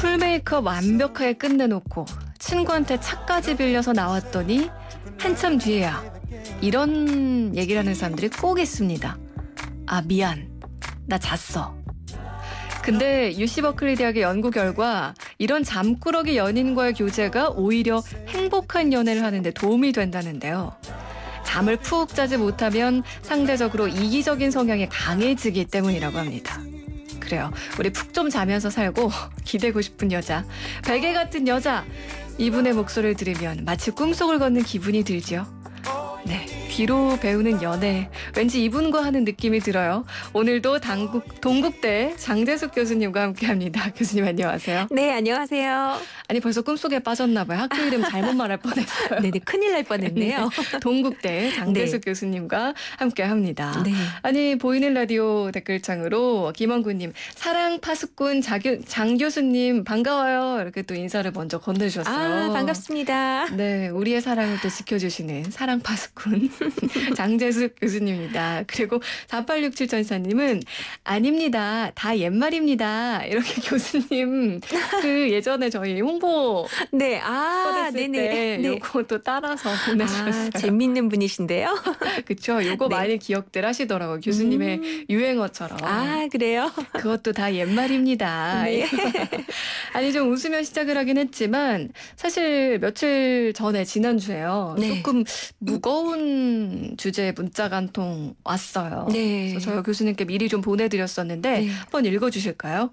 풀메이크업 완벽하게 끝내놓고 친구한테 차까지 빌려서 나왔더니 한참 뒤에야 이런 얘기를 하는 사람들이 꼭 있습니다. 아 미안 나 잤어. 근데 유시 버클리 대학의 연구 결과 이런 잠꾸러기 연인과의 교제가 오히려 행복한 연애를 하는데 도움이 된다는데요. 잠을 푹 자지 못하면 상대적으로 이기적인 성향이 강해지기 때문이라고 합니다. 그래요. 우리 푹 좀 자면서 살고 기대고 싶은 여자, 베개 같은 여자. 이분의 목소리를 들으면 마치 꿈속을 걷는 기분이 들죠 네. 뒤로 배우는 연애. 왠지 이분과 하는 느낌이 들어요. 오늘도 당국, 동국대 장재숙 교수님과 함께 합니다. 교수님 안녕하세요. 네, 안녕하세요. 아니 벌써 꿈속에 빠졌나 봐요. 학교 이름 잘못 말할 뻔했어요. 네네 큰일 날 뻔했네요. 네, 동국대 장대숙 네. 교수님과 함께합니다. 네. 아니 보이는 라디오 댓글창으로 김원구님 사랑 파수꾼 자교, 장 교수님 반가워요 이렇게 또 인사를 먼저 건네주셨어요. 아 반갑습니다. 네 우리의 사랑을 또 지켜주시는 사랑 파수꾼 장재숙 교수님입니다. 그리고 4867 전사님은 아닙니다 다 옛말입니다 이렇게 교수님 그 예전에 저희 홍 홍보. 네, 아, 네네. 네. 요것도 따라서 아, 보내주셨어요. 아, 재밌는 분이신데요. 그쵸. 요거 네. 많이 기억들 하시더라고요. 교수님의 음. 유행어처럼. 아, 그래요? 그것도 다 옛말입니다. 네. 아니, 좀 웃으며 시작을 하긴 했지만, 사실 며칠 전에, 지난주에요. 네. 조금 무거운 주제의 문자가 한통 왔어요. 네. 그래서 저희 교수님께 미리 좀 보내드렸었는데, 네. 한번 읽어주실까요?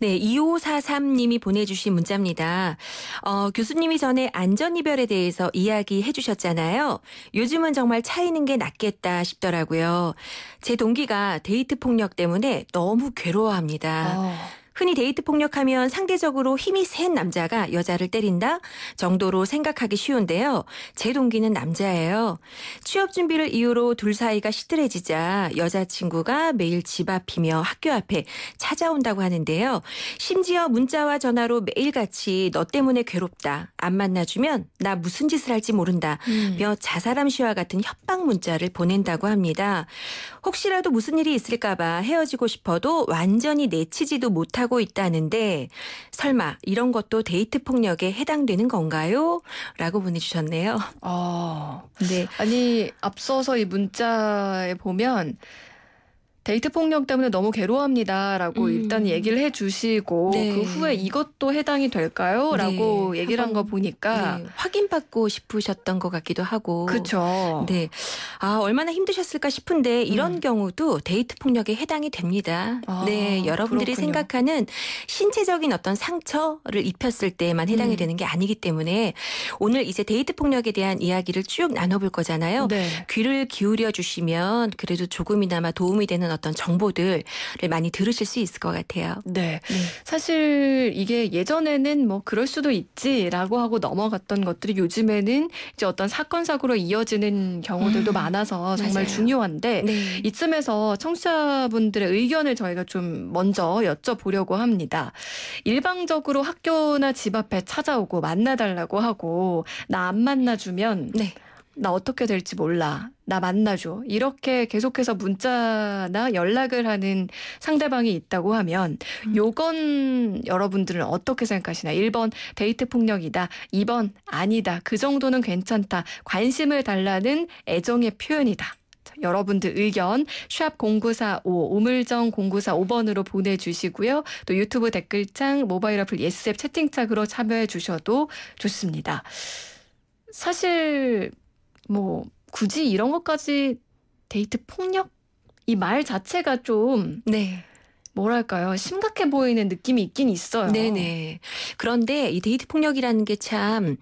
네, 2543님이 보내주신 문자입니다. 어, 교수님이 전에 안전이별에 대해서 이야기해 주셨잖아요. 요즘은 정말 차이는 게 낫겠다 싶더라고요. 제 동기가 데이트 폭력 때문에 너무 괴로워합니다. 어. 흔히 데이트 폭력하면 상대적으로 힘이 센 남자가 여자를 때린다 정도로 생각하기 쉬운데요. 제 동기는 남자예요. 취업 준비를 이유로 둘 사이가 시들해지자 여자친구가 매일 집 앞이며 학교 앞에 찾아온다고 하는데요. 심지어 문자와 전화로 매일같이 너 때문에 괴롭다. 안 만나주면 나 무슨 짓을 할지 모른다. 음. 며 자살암시와 같은 협박 문자를 보낸다고 합니다. 혹시라도 무슨 일이 있을까봐 헤어지고 싶어도 완전히 내치지도 못하고 하고 있다는데 설마 이런 것도 데이트 폭력에 해당되는 건가요? 라고 보내주셨네요. 어, 네. 아니 앞서서 이 문자에 보면 데이트 폭력 때문에 너무 괴로워합니다라고 음. 일단 얘기를 해 주시고 네. 그 후에 이것도 해당이 될까요라고 네. 얘기를 한 거 보니까 네. 확인받고 싶으셨던 것 같기도 하고 그죠 네. 아, 얼마나 힘드셨을까 싶은데 이런 음. 경우도 데이트 폭력에 해당이 됩니다. 아, 네, 여러분들이 그렇군요. 생각하는 신체적인 어떤 상처를 입혔을 때만 해당이 음. 되는 게 아니기 때문에 오늘 이제 데이트 폭력에 대한 이야기를 쭉 나눠 볼 거잖아요. 네. 귀를 기울여 주시면 그래도 조금이나마 도움이 되는 있는 어떤 정보들을 많이 들으실 수 있을 것 같아요. 네. 네. 사실 이게 예전에는 뭐 그럴 수도 있지라고 하고 넘어갔던 것들이 요즘에는 이제 어떤 사건 사고로 이어지는 경우들도 음. 많아서 정말 맞아요. 중요한데 네. 이쯤에서 청취자분들의 의견을 저희가 좀 먼저 여쭤보려고 합니다. 일방적으로 학교나 집 앞에 찾아오고 만나달라고 하고 나 안 만나주면 네. 나 어떻게 될지 몰라. 나 만나줘. 이렇게 계속해서 문자나 연락을 하는 상대방이 있다고 하면 음. 요건 여러분들은 어떻게 생각하시나? 1번 데이트 폭력이다. 2번 아니다. 그 정도는 괜찮다. 관심을 달라는 애정의 표현이다. 여러분들 의견 샵 0945, 우물정 0945번으로 보내주시고요. 또 유튜브 댓글창, 모바일 어플 예스앱 채팅창으로 참여해 주셔도 좋습니다. 사실 뭐 굳이 이런 것까지 데이트 폭력 이 말 자체가 좀 네. 뭐랄까요 심각해 보이는 느낌이 있긴 있어요. 네네. 그런데 이 데이트 폭력이라는 게참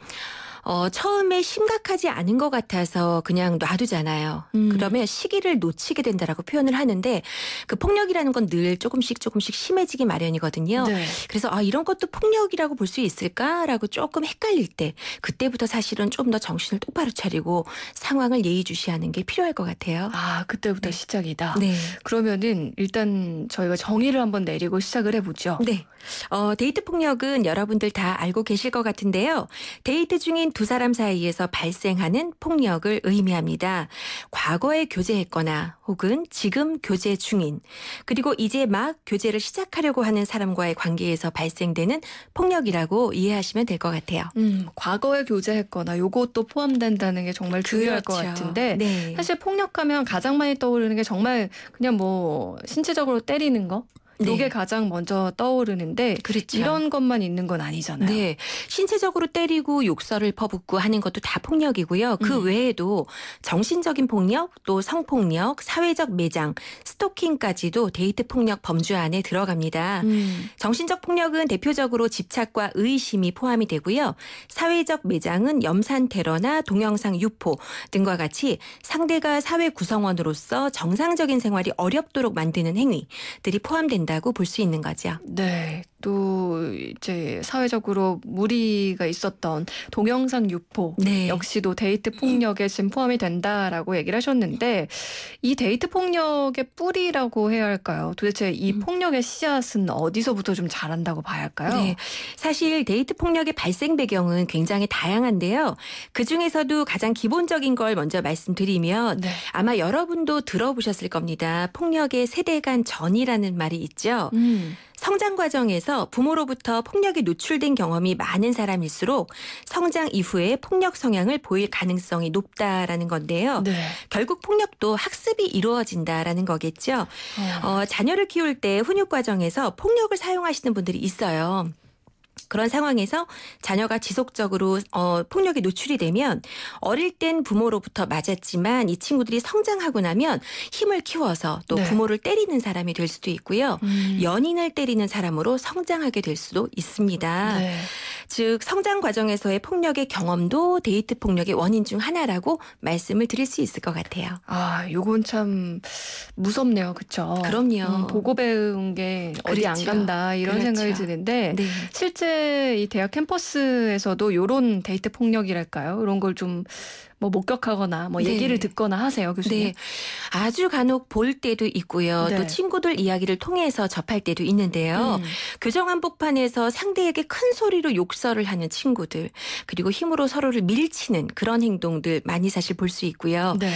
어, 처음에 심각하지 않은 것 같아서 그냥 놔두잖아요. 음. 그러면 시기를 놓치게 된다라고 표현을 하는데 그 폭력이라는 건 늘 조금씩 조금씩 심해지기 마련이거든요. 네. 그래서 아, 이런 것도 폭력이라고 볼 수 있을까라고 조금 헷갈릴 때 그때부터 사실은 좀 더 정신을 똑바로 차리고 상황을 예의주시하는 게 필요할 것 같아요. 아, 그때부터 네. 시작이다. 네. 그러면은 일단 저희가 정의를 한번 내리고 시작을 해보죠. 네. 어, 데이트 폭력은 여러분들 다 알고 계실 것 같은데요. 데이트 중인 두 사람 사이에서 발생하는 폭력을 의미합니다. 과거에 교제했거나 혹은 지금 교제 중인 그리고 이제 막 교제를 시작하려고 하는 사람과의 관계에서 발생되는 폭력이라고 이해하시면 될 것 같아요. 음, 과거에 교제했거나 요것도 포함된다는 게 정말 중요할 그렇죠. 것 같은데 네. 사실 폭력하면 가장 많이 떠오르는 게 정말 그냥 뭐 신체적으로 때리는 거 네. 요게 가장 먼저 떠오르는데 그렇죠. 이런 것만 있는 건 아니잖아요. 네. 신체적으로 때리고 욕설을 퍼붓고 하는 것도 다 폭력이고요. 그 음. 외에도 정신적인 폭력, 또 성폭력, 사회적 매장, 스토킹까지도 데이트 폭력 범주 안에 들어갑니다. 음. 정신적 폭력은 대표적으로 집착과 의심이 포함이 되고요. 사회적 매장은 염산 테러나 동영상 유포 등과 같이 상대가 사회 구성원으로서 정상적인 생활이 어렵도록 만드는 행위들이 포함된다. 된다고 볼 수 있는 거죠. 네. 또 이제 사회적으로 무리가 있었던 동영상 유포 네. 역시도 데이트 폭력에 지금 포함이 된다라고 얘기를 하셨는데 이 데이트 폭력의 뿌리라고 해야 할까요? 도대체 이 음. 폭력의 씨앗은 어디서부터 좀 자란다고 봐야 할까요? 네. 사실 데이트 폭력의 발생 배경은 굉장히 다양한데요. 그 중에서도 가장 기본적인 걸 먼저 말씀드리면 네. 아마 여러분도 들어보셨을 겁니다. 폭력의 세대 간 전이라는 말이 있죠. 음. 성장 과정에서 부모로부터 폭력에 노출된 경험이 많은 사람일수록 성장 이후에 폭력 성향을 보일 가능성이 높다라는 건데요. 네. 결국 폭력도 학습이 이루어진다라는 거겠죠. 어. 어, 자녀를 키울 때 훈육 과정에서 폭력을 사용하시는 분들이 있어요. 그런 상황에서 자녀가 지속적으로 어, 폭력에 노출이 되면 어릴 땐 부모로부터 맞았지만 이 친구들이 성장하고 나면 힘을 키워서 또 네. 부모를 때리는 사람이 될 수도 있고요. 음. 연인을 때리는 사람으로 성장하게 될 수도 있습니다. 네. 즉 성장 과정에서의 폭력의 경험도 데이트 폭력의 원인 중 하나라고 말씀을 드릴 수 있을 것 같아요. 아, 요건 참 무섭네요. 그렇죠? 그럼요. 음, 보고 배운 게 어디 그렇죠. 안 간다 이런 그렇죠. 생각이 드는데 네. 실제 실제 이 대학 캠퍼스에서도 이런 데이트 폭력이랄까요? 이런 걸좀 뭐 목격하거나 뭐 네. 얘기를 네. 듣거나 하세요, 교수님? 네. 아주 간혹 볼 때도 있고요. 네. 또 친구들 이야기를 통해서 접할 때도 있는데요. 음. 교정 한복판에서 상대에게 큰 소리로 욕설을 하는 친구들, 그리고 힘으로 서로를 밀치는 그런 행동들 많이 사실 볼 수 있고요. 네.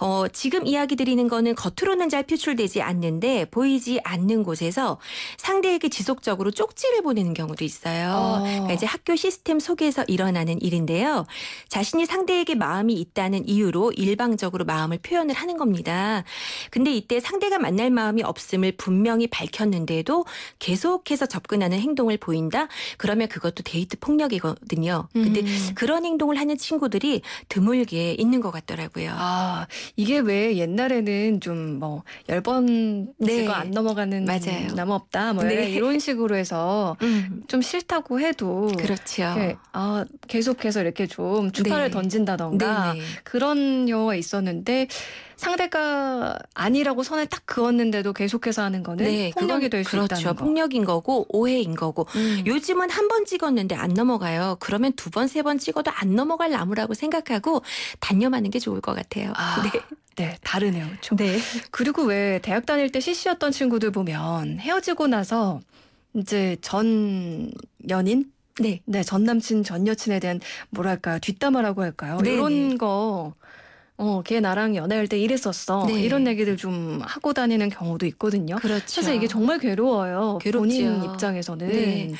어, 지금 이야기 드리는 거는 겉으로는 잘 표출되지 않는데 보이지 않는 곳에서 상대에게 지속적으로 쪽지를 보내는 경우도 있어요. 어. 그러니까 이제 학교 시스템 속에서 일어나는 일인데요. 자신이 상대에게 마음 마음이 있다는 이유로 일방적으로 마음을 표현을 하는 겁니다. 근데 이때 상대가 만날 마음이 없음을 분명히 밝혔는데도 계속해서 접근하는 행동을 보인다? 그러면 그것도 데이트 폭력이거든요. 근데 음. 그런 행동을 하는 친구들이 드물게 있는 것 같더라고요. 아, 이게 왜 옛날에는 좀 뭐 열번 네. 안 넘어가는 맞아요. 나무 없다 뭐 네. 이런 식으로 해서 음. 좀 싫다고 해도 그렇죠. 이렇게, 아, 계속해서 이렇게 좀 주파를 네. 던진다던가 네. 아, 네. 그런 경우가 있었는데 상대가 아니라고 선을 딱 그었는데도 계속해서 하는 거는 네, 폭력이 될수 그렇죠. 있다는 그죠 폭력인 거고 오해인 거고 음. 요즘은 한 번 찍었는데 안 넘어가요. 그러면 두 번, 세 번 찍어도 안 넘어갈 나무라고 생각하고 단념하는 게 좋을 것 같아요. 아, 네. 네, 다르네요. 그 네. 그리고 왜 대학 다닐 때 CC였던 친구들 보면 헤어지고 나서 이제 전 연인 네. 네, 전 남친, 전 여친에 대한 뭐랄까요? 뒷담화라고 할까요? 네 이런 네. 거 어, 걔 나랑 연애할 때 이랬었어. 네. 이런 얘기들 좀 하고 다니는 경우도 있거든요. 그렇죠. 사실 이게 정말 괴로워요. 괴롭죠. 본인 입장에서는. 네.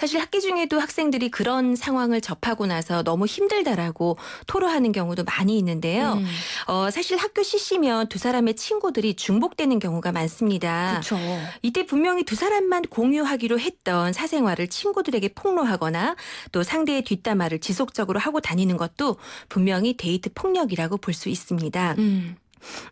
사실 학기 중에도 학생들이 그런 상황을 접하고 나서 너무 힘들다라고 토로하는 경우도 많이 있는데요. 음. 어, 사실 학교 CC면 두 사람의 친구들이 중복되는 경우가 많습니다. 그쵸. 이때 분명히 두 사람만 공유하기로 했던 사생활을 친구들에게 폭로하거나 또 상대의 뒷담화를 지속적으로 하고 다니는 것도 분명히 데이트 폭력이라고 볼 수 있습니다. 음.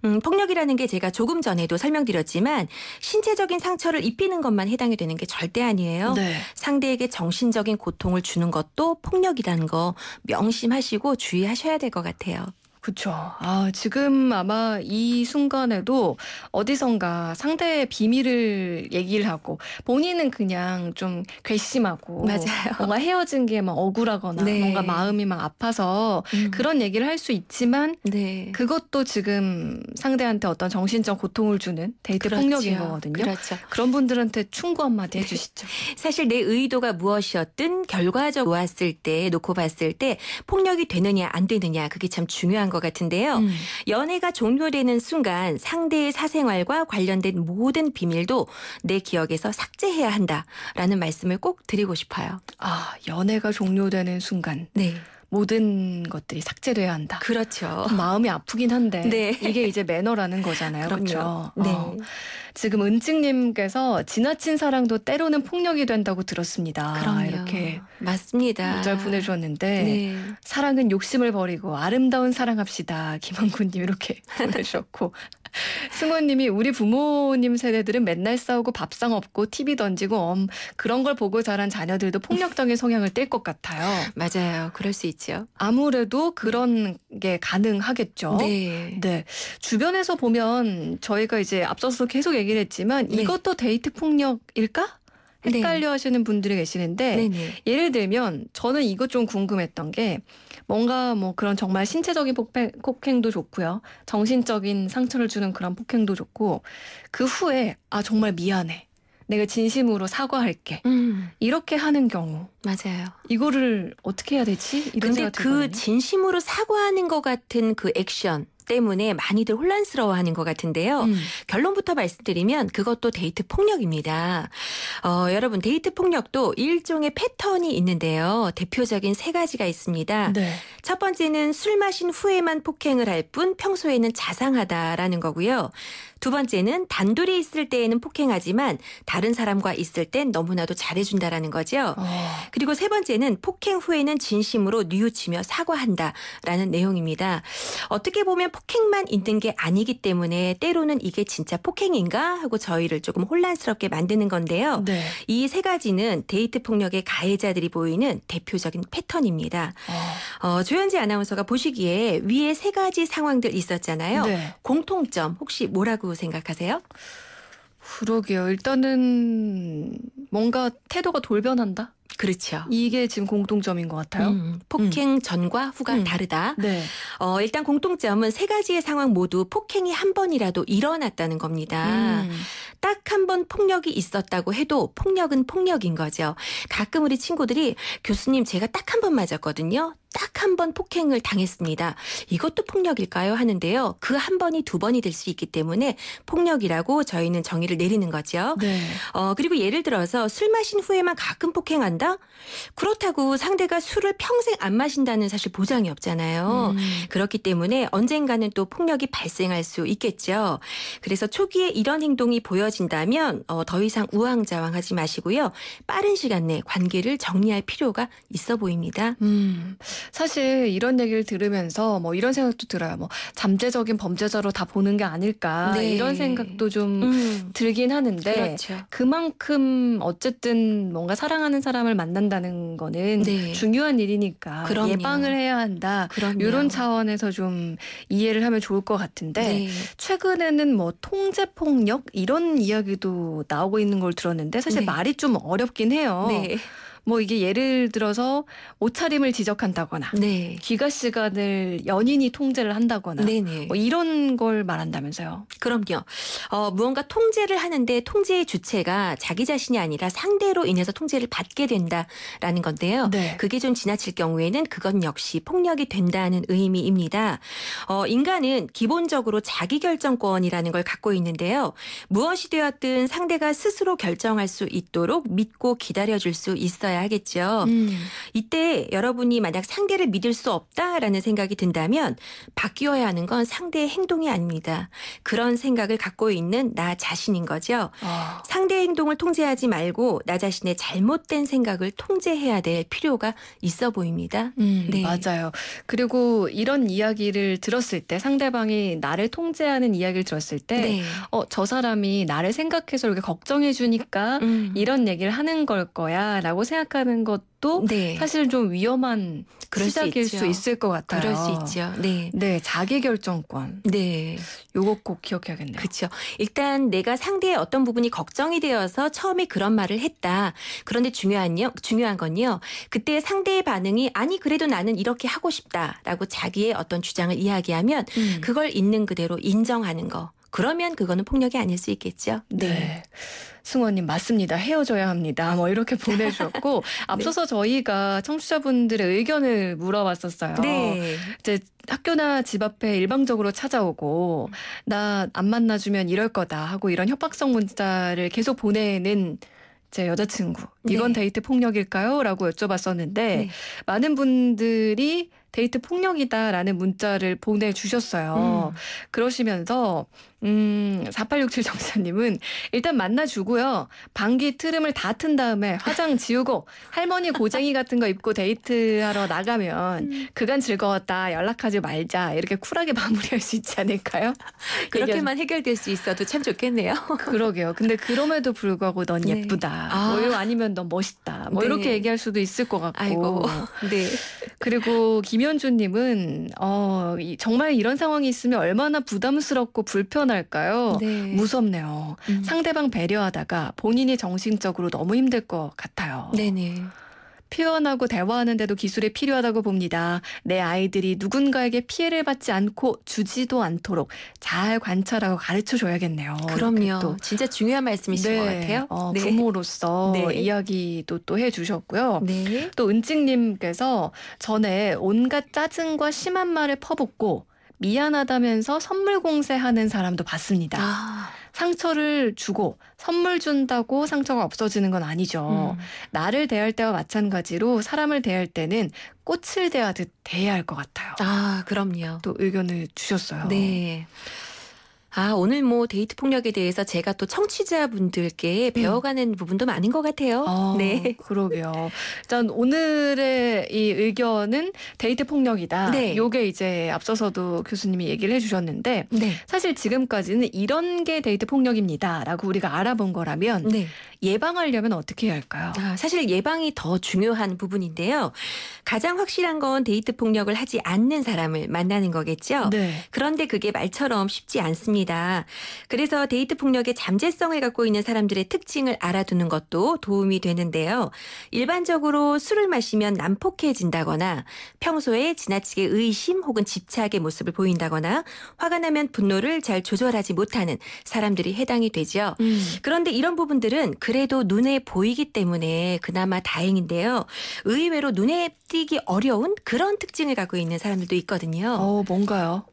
음, 폭력이라는 게 제가 조금 전에도 설명드렸지만 신체적인 상처를 입히는 것만 해당이 되는 게 절대 아니에요. 네. 상대에게 정신적인 고통을 주는 것도 폭력이라는 거 명심하시고 주의하셔야 될 것 같아요. 그쵸. 아, 지금 아마 이 순간에도 어디선가 상대의 비밀을 얘기를 하고 본인은 그냥 좀 괘씸하고 맞아요. 뭔가 헤어진 게 막 억울하거나 네. 뭔가 마음이 막 아파서 음. 그런 얘기를 할 수 있지만 네. 그것도 지금 상대한테 어떤 정신적 고통을 주는 데이트 그렇죠. 폭력인 거거든요. 그렇죠. 그런 분들한테 충고 한마디 네. 해주시죠. 사실 내 의도가 무엇이었든 결과적 으로았을때 놓고 봤을 때 폭력이 되느냐 안 되느냐 그게 참 중요한 거. 것 같은데요. 음. 연애가 종료되는 순간 상대의 사생활과 관련된 모든 비밀도 내 기억에서 삭제해야 한다라는 말씀을 꼭 드리고 싶어요. 아, 연애가 종료되는 순간. 네. 모든 것들이 삭제돼야 한다. 그렇죠. 마음이 아프긴 한데 네. 이게 이제 매너라는 거잖아요. 그렇죠. 그렇죠? 네. 어. 지금 은찍님께서 지나친 사랑도 때로는 폭력이 된다고 들었습니다. 그럼요. 이렇게 맞습니다. 문자 보내주었는데 네. 사랑은 욕심을 버리고 아름다운 사랑합시다. 김한군님 이렇게 보내주셨고 승호님이 우리 부모님 세대들은 맨날 싸우고 밥상 없고 TV 던지고 엄 그런 걸 보고 자란 자녀들도 폭력적인 성향을 띨것 같아요. 맞아요. 그럴 수 있죠. 있죠. 아무래도 그런 게 가능하겠죠. 네. 네. 주변에서 보면 저희가 이제 앞서서 계속 얘기를 했지만 네. 이것도 데이트 폭력일까? 네. 헷갈려 하시는 분들이 계시는데 네네. 네. 예를 들면 저는 이것 좀 궁금했던 게 뭔가 뭐 그런 정말 신체적인 폭행, 폭행도 좋고요. 정신적인 상처를 주는 그런 폭행도 좋고 그 후에 아 정말 미안해. 내가 진심으로 사과할게. 음. 이렇게 하는 경우. 맞아요. 이거를 어떻게 해야 되지? 이런 근데 그 들거든요. 진심으로 사과하는 것 같은 그 액션. 때문에 많이들 혼란스러워하는 것 같은데요. 음. 결론부터 말씀드리면 그것도 데이트 폭력입니다. 어, 여러분 데이트 폭력도 일종의 패턴이 있는데요. 대표적인 세 가지가 있습니다. 네. 첫 번째는 술 마신 후에만 폭행을 할 뿐 평소에는 자상하다라는 거고요. 두 번째는 단둘이 있을 때에는 폭행하지만 다른 사람과 있을 땐 너무나도 잘해준다라는 거죠. 오. 어. 그리고 세 번째는 폭행 후에는 진심으로 뉘우치며 사과한다라는 내용입니다. 어떻게 보면 폭행만 있는 게 아니기 때문에 때로는 이게 진짜 폭행인가 하고 저희를 조금 혼란스럽게 만드는 건데요. 네. 이세 가지는 데이트 폭력의 가해자들이 보이는 대표적인 패턴입니다. 어. 어, 조현지 아나운서가 보시기에 위에 세 가지 상황들 있었잖아요. 네. 공통점 혹시 뭐라고 생각하세요? 그러게요. 일단은 뭔가 태도가 돌변한다. 그렇죠. 이게 지금 공통점인 것 같아요. 음, 음, 폭행 전과 후가 음. 다르다. 네. 어, 일단 공통점은 세 가지의 상황 모두 폭행이 한 번이라도 일어났다는 겁니다. 음. 딱한 번 폭력이 있었다고 해도 폭력은 폭력인 거죠. 가끔 우리 친구들이 교수님 제가 딱 한 번 맞았거든요. 딱한번 폭행을 당했습니다. 이것도 폭력일까요? 하는데요. 그 한 번이 두 번이 될 수 있기 때문에 폭력이라고 저희는 정의를 내리는 거죠. 네. 어, 그리고 예를 들어서 술 마신 후에만 가끔 폭행한다? 그렇다고 상대가 술을 평생 안 마신다는 사실 보장이 없잖아요. 음. 그렇기 때문에 언젠가는 또 폭력이 발생할 수 있겠죠. 그래서 초기에 이런 행동이 보여진다면 어, 더 이상 우왕좌왕하지 마시고요. 빠른 시간 내 관계를 정리할 필요가 있어 보입니다. 음. 사실 이런 얘기를 들으면서 뭐 이런 생각도 들어요. 뭐 잠재적인 범죄자로 다 보는 게 아닐까 네. 이런 생각도 좀 음. 들긴 하는데 그렇죠. 그만큼 어쨌든 뭔가 사랑하는 사람을 만난다는 거는 네. 중요한 일이니까 그럼요. 예방을 해야 한다. 그럼요. 이런 차원에서 좀 이해를 하면 좋을 것 같은데 네. 최근에는 뭐 통제 폭력 이런 이야기도 나오고 있는 걸 들었는데 사실 네. 말이 좀 어렵긴 해요. 네. 뭐 이게 예를 들어서 옷차림을 지적한다거나 네. 귀가 시간을 연인이 통제를 한다거나 네네. 네. 뭐 이런 걸 말한다면서요. 그럼요. 어, 무언가 통제를 하는데 통제의 주체가 자기 자신이 아니라 상대로 인해서 통제를 받게 된다라는 건데요. 네. 그게 좀 지나칠 경우에는 그건 역시 폭력이 된다는 의미입니다. 어, 인간은 기본적으로 자기 결정권이라는 걸 갖고 있는데요. 무엇이 되었든 상대가 스스로 결정할 수 있도록 믿고 기다려줄 수 있어야 가야 하겠죠. 음. 이때 여러분이 만약 상대를 믿을 수 없다라는 생각이 든다면 바뀌어야 하는 건 상대의 행동이 아닙니다. 그런 생각을 갖고 있는 나 자신인 거죠. 어. 아. 상대 행동을 통제하지 말고 나 자신의 잘못된 생각을 통제해야 될 필요가 있어 보입니다. 음, 네. 맞아요. 그리고 이런 이야기를 들었을 때 상대방이 나를 통제하는 이야기를 들었을 때 네. 어, 저 사람이 나를 생각해서 이렇게 걱정해 주니까 음. 이런 얘기를 하는 걸 거야라고 생각 생각하는 것도 네. 사실 좀 위험한 시작일 수, 수, 있을 것 같아요. 그럴 수 있죠. 네. 네, 자기 결정권. 네. 요거 꼭 기억해야겠네요. 그렇죠. 일단 내가 상대의 어떤 부분이 걱정이 되어서 처음에 그런 말을 했다. 그런데 중요한요. 중요한 건요. 그때 상대의 반응이 아니 그래도 나는 이렇게 하고 싶다라고 자기의 어떤 주장을 이야기하면 음. 그걸 있는 그대로 인정하는 거. 그러면 그거는 폭력이 아닐 수 있겠죠. 네. 네. 승원님 맞습니다. 헤어져야 합니다. 뭐 이렇게 보내주셨고 앞서서 네. 저희가 청취자분들의 의견을 물어봤었어요. 네. 이제 학교나 집 앞에 일방적으로 찾아오고 나 안 만나주면 이럴 거다 하고 이런 협박성 문자를 계속 보내는 제 여자친구 네. 이건 네. 데이트 폭력일까요? 라고 여쭤봤었는데 네. 많은 분들이 데이트 폭력이다라는 문자를 보내주셨어요. 음. 그러시면서 음, 4867 정사님은 일단 만나주고요. 방귀 트름을 다 튼 다음에 화장 지우고 할머니 고쟁이 같은 거 입고 데이트하러 나가면 음. 그간 즐거웠다. 연락하지 말자. 이렇게 쿨하게 마무리할 수 있지 않을까요? 그렇게만 해결될 수 있어도 참 좋겠네요. 그러게요. 근데 그럼에도 불구하고 넌 네. 예쁘다. 아. 뭐 아니면 넌 멋있다. 뭐 네. 이렇게 얘기할 수도 있을 것 같고. 아이고. 네. 그리고 김현주님은 어, 정말 이런 상황이 있으면 얼마나 부담스럽고 불편 벗어날까요? 네. 무섭네요. 음. 상대방 배려하다가 본인이 정신적으로 너무 힘들 것 같아요. 네네. 표현하고 대화하는데도 기술이 필요하다고 봅니다. 내 아이들이 누군가에게 피해를 받지 않고 주지도 않도록 잘 관찰하고 가르쳐 줘야겠네요. 그럼요. 또. 진짜 중요한 말씀이신 네. 것 같아요. 어, 네. 부모로서 네. 이야기도 또 해주셨고요. 네. 또은직님께서 전에 온갖 짜증과 심한 말을 퍼붓고 미안하다면서 선물 공세하는 사람도 봤습니다. 아. 상처를 주고 선물 준다고 상처가 없어지는 건 아니죠. 음. 나를 대할 때와 마찬가지로 사람을 대할 때는 꽃을 대하듯 대해야 할 것 같아요. 아, 그럼요. 또 의견을 주셨어요. 네. 아, 오늘 뭐 데이트 폭력에 대해서 제가 또 청취자분들께 음. 배워가는 부분도 많은 것 같아요. 아, 네. 그러게요. 일단 오늘의 이 의견은 데이트 폭력이다. 네. 요게 이제 앞서서도 교수님이 얘기를 해주셨는데 네. 사실 지금까지는 이런 게 데이트 폭력입니다. 라고 우리가 알아본 거라면 네. 예방하려면 어떻게 해야 할까요? 아, 사실 예방이 더 중요한 부분인데요. 가장 확실한 건 데이트 폭력을 하지 않는 사람을 만나는 거겠죠. 네. 그런데 그게 말처럼 쉽지 않습니다. 그래서 데이트 폭력의 잠재성을 갖고 있는 사람들의 특징을 알아두는 것도 도움이 되는데요. 일반적으로 술을 마시면 난폭해진다거나 평소에 지나치게 의심 혹은 집착의 모습을 보인다거나 화가 나면 분노를 잘 조절하지 못하는 사람들이 해당이 되죠. 음. 그런데 이런 부분들은 그래도 눈에 보이기 때문에 그나마 다행인데요. 의외로 눈에 띄기 어려운 그런 특징을 갖고 있는 사람들도 있거든요. 어, 뭔가요?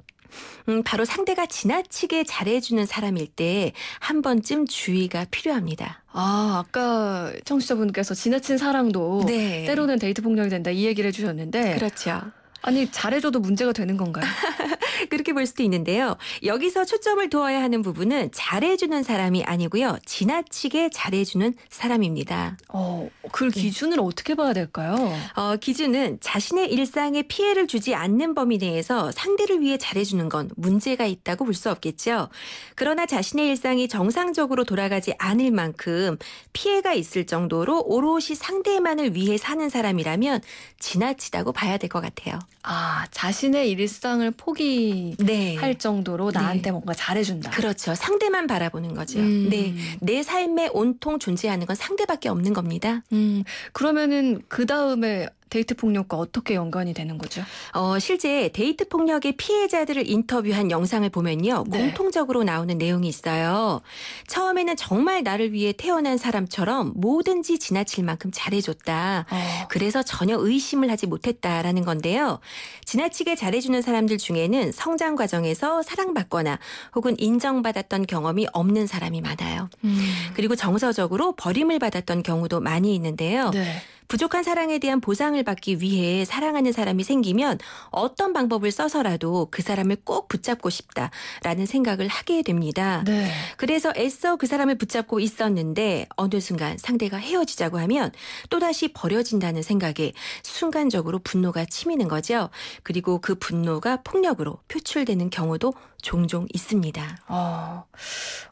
음, 바로 상대가 지나치게 잘해주는 사람일 때 한 번쯤 주의가 필요합니다. 아, 아까 청취자분께서 지나친 사랑도 네. 때로는 데이트 폭력이 된다 이 얘기를 해주셨는데. 그렇죠. 아니 잘해줘도 문제가 되는 건가요? 그렇게 볼 수도 있는데요. 여기서 초점을 두어야 하는 부분은 잘해주는 사람이 아니고요. 지나치게 잘해주는 사람입니다. 어, 그 네. 기준을 네. 어떻게 봐야 될까요? 어, 기준은 자신의 일상에 피해를 주지 않는 범위 내에서 상대를 위해 잘해주는 건 문제가 있다고 볼 수 없겠죠. 그러나 자신의 일상이 정상적으로 돌아가지 않을 만큼 피해가 있을 정도로 오롯이 상대만을 위해 사는 사람이라면 지나치다고 봐야 될 것 같아요. 아 자신의 일상을 포기할 네. 정도로 네. 나한테 네. 뭔가 잘해준다. 그렇죠. 상대만 바라보는 거죠. 음. 네, 내 삶에 온통 존재하는 건 상대밖에 없는 겁니다. 음, 그러면은 그 다음에 데이트 폭력과 어떻게 연관이 되는 거죠? 어, 실제 데이트 폭력의 피해자들을 인터뷰한 영상을 보면요. 네. 공통적으로 나오는 내용이 있어요. 처음에는 정말 나를 위해 태어난 사람처럼 뭐든지 지나칠 만큼 잘해줬다. 어. 그래서 전혀 의심을 하지 못했다라는 건데요. 지나치게 잘해주는 사람들 중에는 성장 과정에서 사랑받거나 혹은 인정받았던 경험이 없는 사람이 많아요. 음. 그리고 정서적으로 버림을 받았던 경우도 많이 있는데요. 네. 부족한 사랑에 대한 보상을 받기 위해 사랑하는 사람이 생기면 어떤 방법을 써서라도 그 사람을 꼭 붙잡고 싶다라는 생각을 하게 됩니다. 네. 그래서 애써 그 사람을 붙잡고 있었는데 어느 순간 상대가 헤어지자고 하면 또다시 버려진다는 생각에 순간적으로 분노가 치미는 거죠. 그리고 그 분노가 폭력으로 표출되는 경우도 종종 있습니다. 어,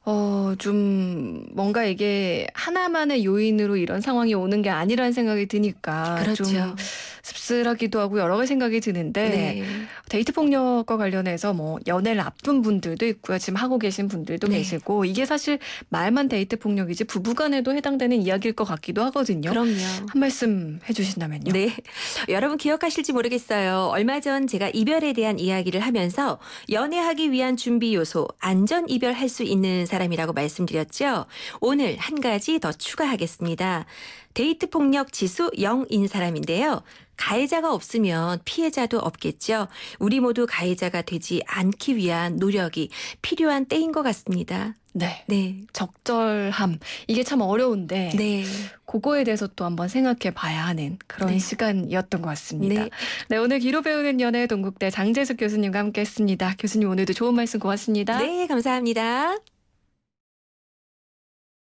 어, 좀 뭔가 이게 하나만의 요인으로 이런 상황이 오는 게 아니라는 생각이 드니까 그렇죠. 좀 씁쓸하기도 하고 여러 가지 생각이 드는데 네. 데이트 폭력과 관련해서 뭐 연애를 앞둔 분들도 있고요. 지금 하고 계신 분들도 네. 계시고 이게 사실 말만 데이트 폭력이지 부부간에도 해당되는 이야기일 것 같기도 하거든요. 그럼요. 한 말씀 해주신다면요. 네. 여러분 기억하실지 모르겠어요. 얼마 전 제가 이별에 대한 이야기를 하면서 연애하기 위한 준비 요소 안전 이별할 수 있는 사람이라고 말씀드렸죠. 오늘 한 가지 더 추가하겠습니다. 데이트 폭력 지수 0인 사람인데요. 가해자가 없으면 피해자도 없겠죠. 우리 모두 가해자가 되지 않기 위한 노력이 필요한 때인 것 같습니다. 네. 네. 적절함. 이게 참 어려운데. 네. 그거에 대해서 또 한번 생각해 봐야 하는 그런 네. 시간이었던 것 같습니다. 네. 네. 오늘 기로 배우는 연애 동국대 장재숙 교수님과 함께 했습니다. 교수님 오늘도 좋은 말씀 고맙습니다. 네. 감사합니다.